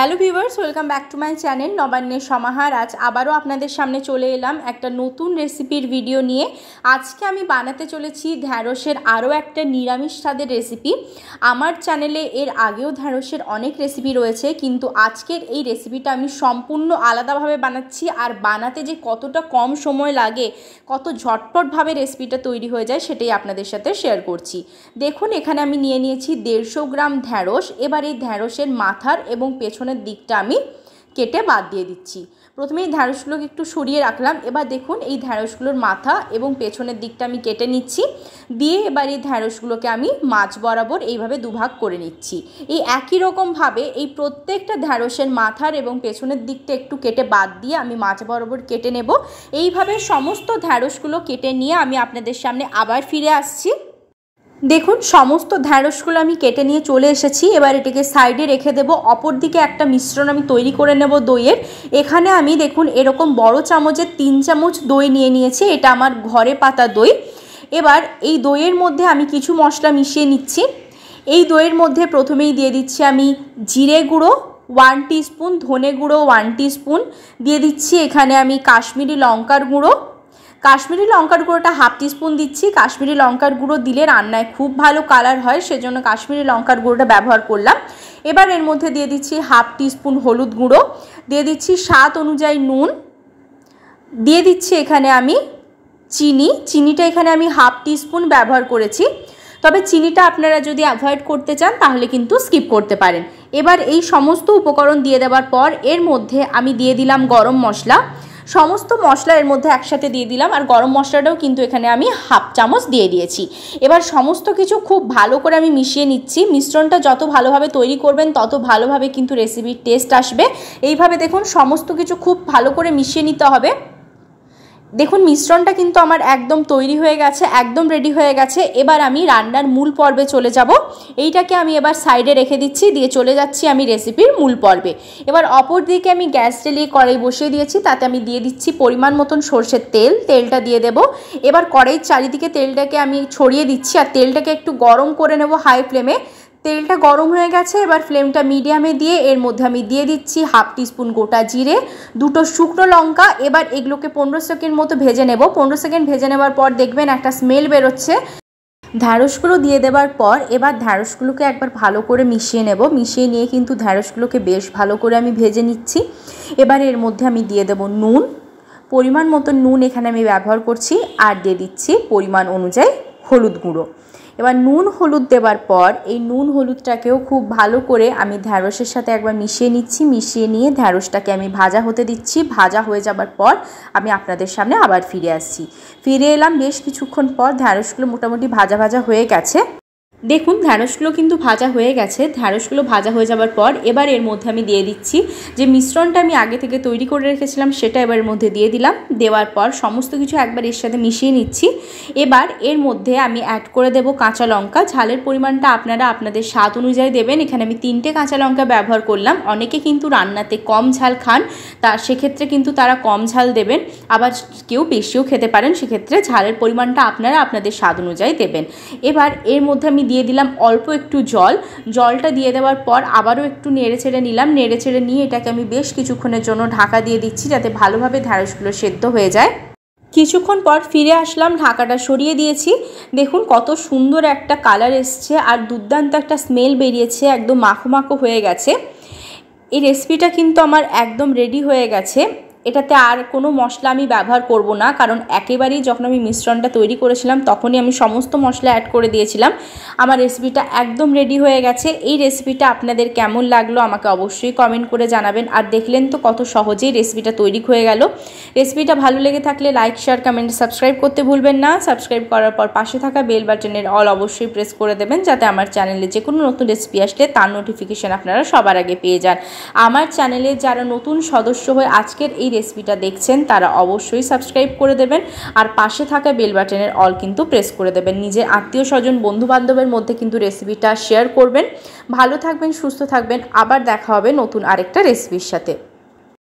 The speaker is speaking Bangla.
hello viewers welcome back to my channel নবান্নের সমাহার আজ আবারও আপনাদের সামনে চলে এলাম একটা নতুন রেসিপির ভিডিও নিয়ে আজকে আমি বানাতে চলেছি ঢ্যাঁড়সের আরও একটা নিরামিষ স্বাদের রেসিপি আমার চ্যানেলে এর আগেও ঢ্যাঁড়সের অনেক রেসিপি রয়েছে কিন্তু আজকের এই রেসিপিটা আমি সম্পূর্ণ আলাদাভাবে বানাচ্ছি আর বানাতে যে কতটা কম সময় লাগে কত ঝটপটভাবে রেসিপিটা তৈরি হয়ে যায় সেটাই আপনাদের সাথে শেয়ার করছি দেখুন এখানে আমি নিয়ে নিয়েছি দেড়শো গ্রাম ঢ্যাঁড়স এবার এই ঢ্যাঁড়সের মাথার এবং পেছনে পেছনের দিকটা আমি কেটে বাদ দিয়ে দিচ্ছি প্রথমে এই ঢ্যাঁড়সগুলোকে একটু সরিয়ে রাখলাম এবার দেখুন এই ঢ্যাঁড়সগুলোর মাথা এবং পেছনের দিকটা আমি কেটে নিচ্ছি দিয়ে এবার এই ঢ্যাঁড়সগুলোকে আমি মাছ বরাবর এইভাবে দুভাগ করে নিচ্ছি এই একই রকমভাবে এই প্রত্যেকটা ঢ্যাঁড়সের মাথার এবং পেছনের দিকটা একটু কেটে বাদ দিয়ে আমি মাছ বরাবর কেটে নেব এইভাবে সমস্ত ঢ্যাঁড়সগুলো কেটে নিয়ে আমি আপনাদের সামনে আবার ফিরে আসছি দেখুন সমস্ত ঢ্যাঁড়সগুলো আমি কেটে নিয়ে চলে এসেছি এবার এটিকে সাইডে রেখে দেবো অপর দিকে একটা মিশ্রণ আমি তৈরি করে নেব দইয়ের এখানে আমি দেখুন এরকম বড় চামচে তিন চামচ দই নিয়ে নিয়েছি এটা আমার ঘরে পাতা দই এবার এই দইয়ের মধ্যে আমি কিছু মশলা মিশিয়ে নিচ্ছি এই দইয়ের মধ্যে প্রথমেই দিয়ে দিচ্ছি আমি জিরে গুঁড়ো ওয়ান স্পুন ধনে গুঁড়ো ওয়ান স্পুন দিয়ে দিচ্ছি এখানে আমি কাশ্মীরি লঙ্কার গুঁড়ো কাশ্মীরি লঙ্কার গুঁড়োটা হাফ টিস্পুন দিচ্ছি কাশ্মীরি লঙ্কার গুঁড়ো দিলে রান্নায় খুব ভালো কালার হয় সেজন্য কাশ্মীরি লঙ্কার গুঁড়োটা ব্যবহার করলাম এবার এর মধ্যে দিয়ে দিচ্ছি হাফ টিস্পুন হলুদ গুঁড়ো দিয়ে দিচ্ছি স্বাদ অনুযায়ী নুন দিয়ে দিচ্ছি এখানে আমি চিনি চিনিটা এখানে আমি হাফ টিস্পুন ব্যবহার করেছি তবে চিনিটা আপনারা যদি অ্যাভয়েড করতে চান তাহলে কিন্তু স্কিপ করতে পারেন এবার এই সমস্ত উপকরণ দিয়ে দেওয়ার পর এর মধ্যে আমি দিয়ে দিলাম গরম মশলা সমস্ত মশলা এর মধ্যে একসাথে দিয়ে দিলাম আর গরম মশলাটাও কিন্তু এখানে আমি হাফ চামচ দিয়ে দিয়েছি এবার সমস্ত কিছু খুব ভালো করে আমি মিশিয়ে নিচ্ছি মিশ্রণটা যত ভালোভাবে তৈরি করবেন তত ভালোভাবে কিন্তু রেসিপির টেস্ট আসবে এইভাবে দেখুন সমস্ত কিছু খুব ভালো করে মিশিয়ে নিতে হবে দেখুন মিশ্রণটা কিন্তু আমার একদম তৈরি হয়ে গেছে একদম রেডি হয়ে গেছে এবার আমি রান্নার মূল পর্বে চলে যাব এইটাকে আমি এবার সাইডে রেখে দিচ্ছি দিয়ে চলে যাচ্ছি আমি রেসিপির মূল পর্বে এবার অপর দিকে আমি গ্যাস জ্বেলিয়ে কড়াই বসিয়ে দিয়েছি তাতে আমি দিয়ে দিচ্ছি পরিমাণ মতন সর্ষের তেল তেলটা দিয়ে দেব এবার কড়াইয়ের চারিদিকে তেলটাকে আমি ছড়িয়ে দিচ্ছি আর তেলটাকে একটু গরম করে নেব হাই ফ্লেমে তেলটা গরম হয়ে গেছে এবার ফ্লেমটা মিডিয়ামে দিয়ে এর মধ্যে আমি দিয়ে দিচ্ছি হাফ স্পুন গোটা জিরে দুটো শুকনো লঙ্কা এবার এগুলোকে পনেরো সেকেন্ড মতো ভেজে নেব পনেরো সেকেন্ড ভেজে নেওয়ার পর দেখবেন একটা স্মেল বেরোচ্ছে ঢ্যাঁড়সগুলো দিয়ে দেওয়ার পর এবার ঢ্যাঁড়সগুলোকে একবার ভালো করে মিশিয়ে নেব মিশিয়ে নিয়ে কিন্তু ঢ্যাঁড়সগুলোকে বেশ ভালো করে আমি ভেজে নিচ্ছি এবার এর মধ্যে আমি দিয়ে দেব নুন পরিমাণ মতো নুন এখানে আমি ব্যবহার করছি আর দিয়ে দিচ্ছি পরিমাণ অনুযায়ী হলুদ গুঁড়ো এবার নুন হলুদ দেওয়ার পর এই নুন হলুদটাকেও খুব ভালো করে আমি ঢ্যাঁড়সের সাথে একবার মিশিয়ে নিচ্ছি মিশিয়ে নিয়ে ঢ্যাঁড়সটাকে আমি ভাজা হতে দিচ্ছি ভাজা হয়ে যাবার পর আমি আপনাদের সামনে আবার ফিরে আসছি ফিরে এলাম বেশ কিছুক্ষণ পর ঢ্যাঁড়সগুলো মোটামুটি ভাজা ভাজা হয়ে গেছে দেখুন ঢ্যাঁড়সগুলো কিন্তু ভাজা হয়ে গেছে ঢ্যাঁড়সগুলো ভাজা হয়ে যাওয়ার পর এবার এর মধ্যে আমি দিয়ে দিচ্ছি যে মিশ্রণটা আমি আগে থেকে তৈরি করে রেখেছিলাম সেটা এবার এর মধ্যে দিয়ে দিলাম দেওয়ার পর সমস্ত কিছু একবার এর সাথে মিশিয়ে নিচ্ছি এবার এর মধ্যে আমি অ্যাড করে দেব কাঁচা লঙ্কা ঝালের পরিমাণটা আপনারা আপনাদের স্বাদ অনুযায়ী দেবেন এখানে আমি তিনটে কাঁচা লঙ্কা ব্যবহার করলাম অনেকে কিন্তু রান্নাতে কম ঝাল খান তার সেক্ষেত্রে কিন্তু তারা কম ঝাল দেবেন আবার কেউ বেশিও খেতে পারেন সেক্ষেত্রে ঝালের পরিমাণটা আপনারা আপনাদের স্বাদ অনুযায়ী দেবেন এবার এর মধ্যে আমি দিয়ে দিলাম অল্প একটু জল জলটা দিয়ে দেওয়ার পর আবারও একটু নেড়ে ছেড়ে নিলাম নেড়ে ছেড়ে নিয়ে এটাকে আমি বেশ কিছুক্ষণের জন্য ঢাকা দিয়ে দিচ্ছি যাতে ভালোভাবে ঢ্যাঁড়সগুলো সেদ্ধ হয়ে যায় কিছুক্ষণ পর ফিরে আসলাম ঢাকাটা সরিয়ে দিয়েছি দেখুন কত সুন্দর একটা কালার এসছে আর দুর্দান্ত একটা স্মেল বেরিয়েছে একদম মাখো মাখো হয়ে গেছে এই রেসিপিটা কিন্তু আমার একদম রেডি হয়ে গেছে এটাতে আর কোনো মশলা আমি ব্যবহার করব না কারণ একেবারেই যখন আমি মিশ্রণটা তৈরি করেছিলাম তখনই আমি সমস্ত মশলা অ্যাড করে দিয়েছিলাম আমার রেসিপিটা একদম রেডি হয়ে গেছে এই রেসিপিটা আপনাদের কেমন লাগলো আমাকে অবশ্যই কমেন্ট করে জানাবেন আর দেখলেন তো কত সহজেই রেসিপিটা তৈরি হয়ে গেল রেসিপিটা ভালো লেগে থাকলে লাইক শেয়ার কমেন্ট সাবস্ক্রাইব করতে ভুলবেন না সাবস্ক্রাইব করার পর পাশে থাকা বেল বাটনের অল অবশ্যই প্রেস করে দেবেন যাতে আমার চ্যানেলে যে কোনো নতুন রেসিপি আসলে তার নোটিফিকেশান আপনারা সবার আগে পেয়ে যান আমার চ্যানেলে যারা নতুন সদস্য হয়ে আজকের এই এই রেসিপিটা দেখছেন তারা অবশ্যই সাবস্ক্রাইব করে দেবেন আর পাশে থাকা বেল বাটনের অল কিন্তু প্রেস করে দেবেন নিজের আত্মীয় স্বজন বন্ধুবান্ধবের মধ্যে কিন্তু রেসিপিটা শেয়ার করবেন ভালো থাকবেন সুস্থ থাকবেন আবার দেখা হবে নতুন আরেকটা রেসিপির সাথে